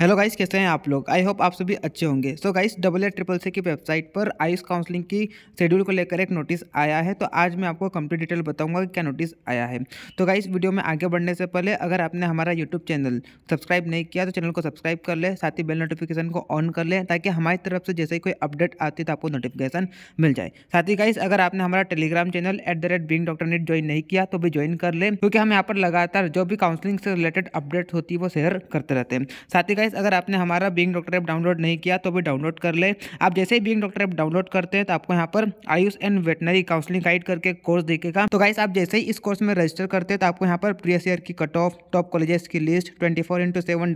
hello guys कैसे हैं आप लोग आई होप आप सभी अच्छे होंगे so guys double A triple C की वेबसाइट पर आयुष काउंसलिंग की शेड्यूल को लेकर एक नोटिस आया है तो आज मैं आपको कंप्लीट डिटेल बताऊंगा कि क्या नोटिस आया है तो गाइस वीडियो में आगे बढ़ने से पहले अगर आपने हमारा यूट्यूब चैनल सब्सक्राइब नहीं किया तो चैनल को सब्सक्राइब कर लें साथ ही बेल नोटिफिकेशन को ऑन कर लें ताकि हमारी तरफ से जैसे ही कोई अपडेट आती है तो आपको नोटिफिकेशन मिल जाए साथ ही गाइस अगर आपने हमारा Telegram channel at the rate Bing doctor net join नहीं किया तो भी ज्वाइन कर लें क्योंकि हम यहाँ पर लगातार जो भी काउंसलिंग से रिलेटेड अपडेट होती है वो शेयर करते रहते हैं साथ ही गैस अगर आपने हमारा बिंग डॉक्टर ऐप डाउनलोड नहीं किया तो भी डाउनलोड कर ले आप जैसे ही बिंग डॉक्टर ऐप डाउनलोड करते हैं तो आपको यहाँ पर AYUSH and veterinary counselling guide करके कोर्स देखेगा तो गाइस आप जैसे ही इस कोर्स में रजिस्टर करते हैं तो आपको यहाँ पर प्रीवियस ईयर की कट ऑफ टॉप कॉलेजेस की list twenty four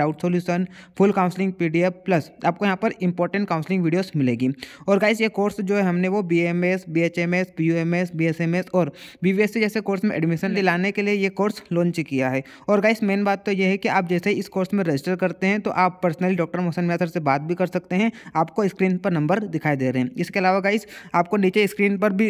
doubt solution full counselling P plus आपको यहाँ पर इंपॉर्टेंट काउंसलिंग वीडियोज मिलेगी और गाइस ये कोर्स जो है हमने वो B M S B H M S P U M S B S M S और बी बी एस सी जैसे कोर्स में एडमिशन दिलाने के लिए ये कोर्स लॉन्च किया है और गाइस मेन बात तो ये है कि आप जैसे इस कोर्स में रजिस्टर करते हैं तो आप पर्सनली डॉक्टर मोहसन मेहतर से बात भी कर सकते हैं आपको स्क्रीन पर नंबर दिखाई दे रहे हैं इसके अलावा गाइस आपको नीचे स्क्रीन पर भी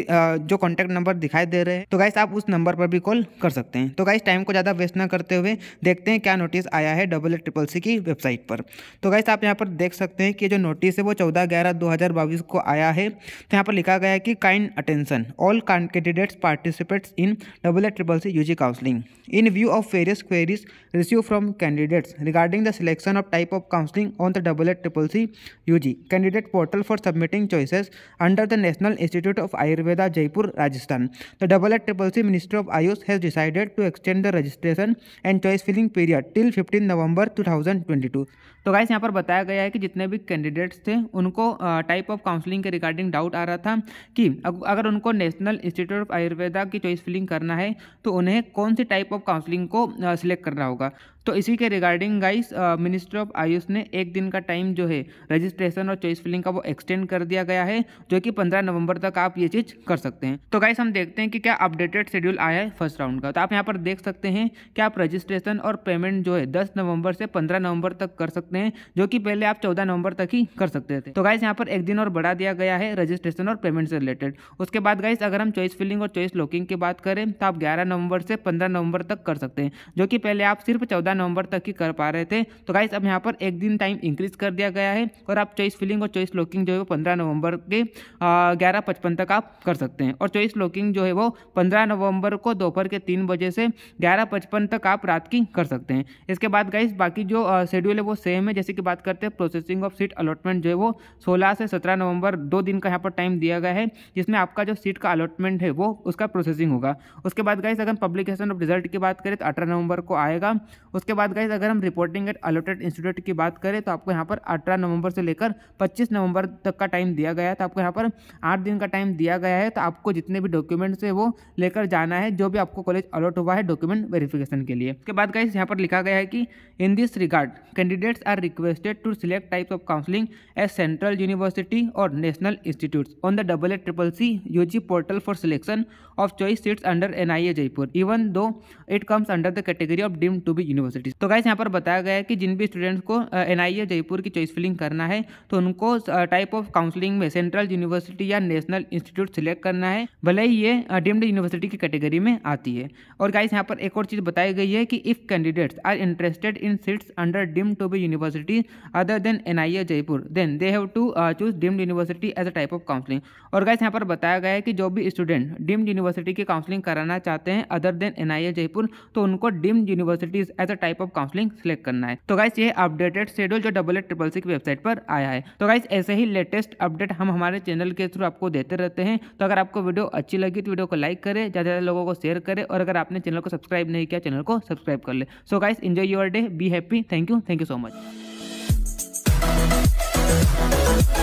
जो कॉन्टैक्ट नंबर दिखाई दे रहे हैं तो गाइस आप उस नंबर पर भी कॉल कर सकते हैं तो गाइस टाइम को ज़्यादा वेस्ट ना करते हुए देखते हैं क्या नोटिस आया है डबल एट ट्रिपल सी की वेबसाइट पर तो गाइस आप यहाँ पर देख सकते हैं कि जो नोटिस है वो चौदह ग्यारह दो हज़ार बाईस को आया है तो यहाँ पर लिखा गया है कि kind attention all candidates participates in double A triple C U counselling in view of various queries receive from candidates regarding the selection of type type of counseling on the AACCC UG candidate portal for submitting choices under the National Institute of Ayurveda Jaipur Rajasthan the AACCC Minister of Ayush has decided to extend the registration and choice filling period till 15 November 2022 तो guys यहाँ पर बताया गया है कि जितने भी candidates थे उनको टाइप ऑफ काउंसलिंग के रिगार्डिंग डाउट आ रहा था कि अगर उनको नेशनल इंस्टीट्यूट ऑफ आयुर्वेदा की चॉइस फिलिंग करना है तो उन्हें कौन सी टाइप ऑफ काउंसलिंग को सिलेक्ट करना होगा तो इसी के regarding guys ministry of of AYUSH ने एक दिन का टाइम जो है रजिस्ट्रेशन और चॉइस फिलिंग का वो एक्सटेंड कर दिया गया है जो कि पंद्रह नवंबर तक आप ये चीज़ कर सकते हैं तो गाइस हम देखते हैं कि क्या अपडेटेड शेड्यूल आया है फर्स्ट राउंड का तो आप यहाँ पर देख सकते हैं कि आप रजिस्ट्रेशन और पेमेंट जो है दस नवंबर से पंद्रह नवंबर तक कर सकते हैं जो कि पहले आप चौदह नवंबर तक ही कर सकते थे तो गाइस यहाँ पर एक दिन और बढ़ा दिया गया है रजिस्ट्रेशन और पेमेंट से रिलेटेड उसके बाद गाइस अगर हम चॉइस फिलिंग और चॉइस लॉकिंग की बात करें तो आप ग्यारह नवंबर से पंद्रह नवंबर तक कर सकते हैं जो कि पहले आप सिर्फ चौदह नवंबर तक ही कर पा रहे थे तो गाइस अब यहाँ यहाँ पर एक दिन टाइम इंक्रीज कर दिया गया है और आप चॉइस फिलिंग और चॉइस लॉकिंग जो है वो पंद्रह नवंबर के ग्यारह पचपन तक आप कर सकते हैं और चॉइस लॉकिंग जो है वो पंद्रह नवंबर को दोपहर के तीन बजे से ग्यारह पचपन तक आप रात की कर सकते हैं इसके बाद गाइस बाकी जो शेड्यूल है वो सेम है जैसे कि बात करते हैं प्रोसेसिंग ऑफ सीट अलॉटमेंट जो है वो सोलह से सत्रह नवंबर दो दिन का यहाँ पर टाइम दिया गया है जिसमें आपका जो सीट का अलॉटमेंट है वो उसका प्रोसेसिंग होगा उसके बाद गाइस अगर पब्लिकेशन ऑफ रिजल्ट की बात करें तो अठारह नवंबर को आएगा उसके बाद गाइस अगर हम reporting at allotted institute update की बात करें तो आपको यहाँ पर अठारह नवंबर से लेकर पच्चीस नवंबर तक का टाइम दिया गया है तो आपको यहाँ पर आठ दिन का टाइम दिया गया है तो आपको जितने भी डॉक्यूमेंट्स है वो लेकर जाना है जो भी आपको कॉलेज अलॉट हुआ है डॉक्यूमेंट वेरिफिकेशन के लिए उसके बाद गाइस यहाँ पर लिखा गया है कि in this regard candidates are requested to select types of counselling as central university और national institutes on the double A triple C U G portal for selection of choice seats under N I A Jaipur even though it comes under the category of deem to be universities तो guys यहाँ पर बताया गया है कि जिन भी student students को एन uh, e जयपुर की चॉइस फिलिंग करना है तो उनको टाइप ऑफ काउंसलिंग में सेंट्रल यूनिवर्सिटी या नेशनल इंस्टीट्यूट सिलेक्ट करना है भले ही ये डीम्ड यूनिवर्सिटी की कैटेगरी में आती है और गाइस यहाँ पर एक और चीज़ बताई गई है कि if candidates are interested in seats under deemed to be university other than N Jaipur then they have to choose deemed university as a type of counselling और गाइस यहाँ पर बताया गया है कि जो भी स्टूडेंट डीम्ड यूनिवर्सिटी की काउंसलिंग कराना चाहते हैं अदर देन एन जयपुर तो उनको deemed universities as a type of counselling select करना है तो गाइस ये अपडेटेड शेड्यूल जो डबल एट ट्रिपल सी की वेबसाइट पर आया है तो गाइज ऐसे ही लेटेस्ट अपडेट हम हमारे चैनल के थ्रू आपको देते रहते हैं तो अगर आपको वीडियो अच्छी लगी तो वीडियो को लाइक करें ज़्यादा ज़्यादा लोगों को शेयर करें और अगर आपने चैनल को सब्सक्राइब नहीं किया चैनल को सब्सक्राइब कर ले so guys enjoy your day be happy thank you thank you so much